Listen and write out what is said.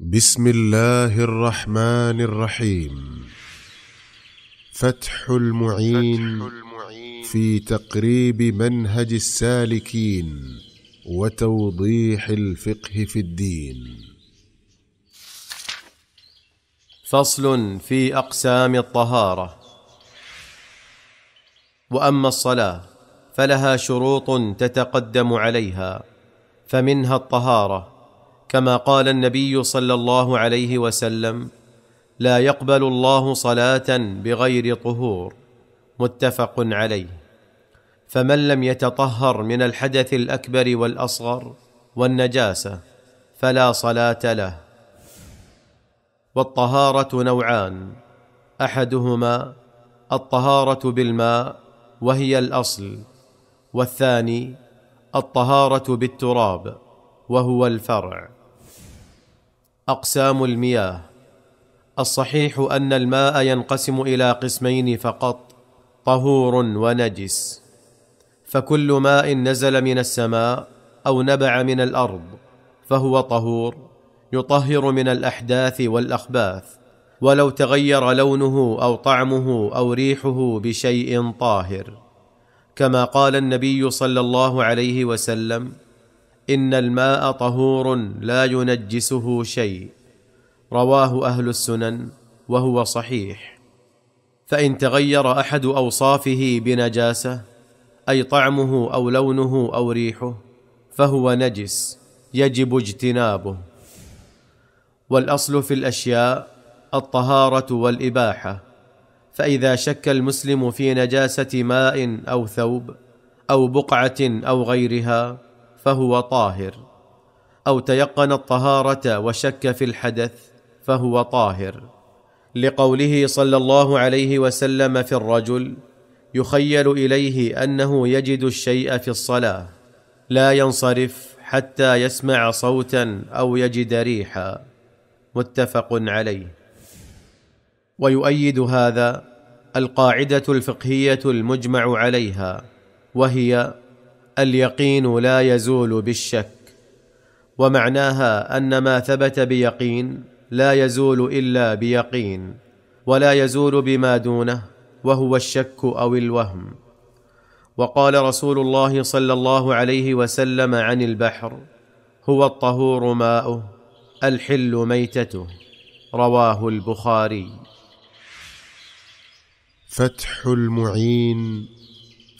بسم الله الرحمن الرحيم فتح المعين, فتح المعين في تقريب منهج السالكين وتوضيح الفقه في الدين فصل في اقسام الطهاره واما الصلاه فلها شروط تتقدم عليها فمنها الطهاره كما قال النبي صلى الله عليه وسلم لا يقبل الله صلاه بغير طهور متفق عليه فمن لم يتطهر من الحدث الاكبر والاصغر والنجاسه فلا صلاه له والطهاره نوعان احدهما الطهاره بالماء وهي الاصل والثاني الطهاره بالتراب وهو الفرع اقسام المياه الصحيح ان الماء ينقسم الى قسمين فقط طهور ونجس فكل ماء نزل من السماء او نبع من الارض فهو طهور يطهر من الاحداث والاخباث ولو تغير لونه او طعمه او ريحه بشيء طاهر كما قال النبي صلى الله عليه وسلم ان الماء طهور لا ينجسه شيء رواه اهل السنن وهو صحيح فان تغير احد اوصافه بنجاسه اي طعمه او لونه او ريحه فهو نجس يجب اجتنابه والاصل في الاشياء الطهاره والاباحه فاذا شك المسلم في نجاسه ماء او ثوب او بقعه او غيرها فهو طاهر او تيقن الطهاره وشك في الحدث فهو طاهر لقوله صلى الله عليه وسلم في الرجل يخيل اليه انه يجد الشيء في الصلاه لا ينصرف حتى يسمع صوتا او يجد ريحا متفق عليه ويؤيد هذا القاعده الفقهيه المجمع عليها وهي اليقين لا يزول بالشك ومعناها ان ما ثبت بيقين لا يزول الا بيقين ولا يزول بما دونه وهو الشك او الوهم وقال رسول الله صلى الله عليه وسلم عن البحر هو الطهور ماؤه الحل ميتته رواه البخاري فتح المعين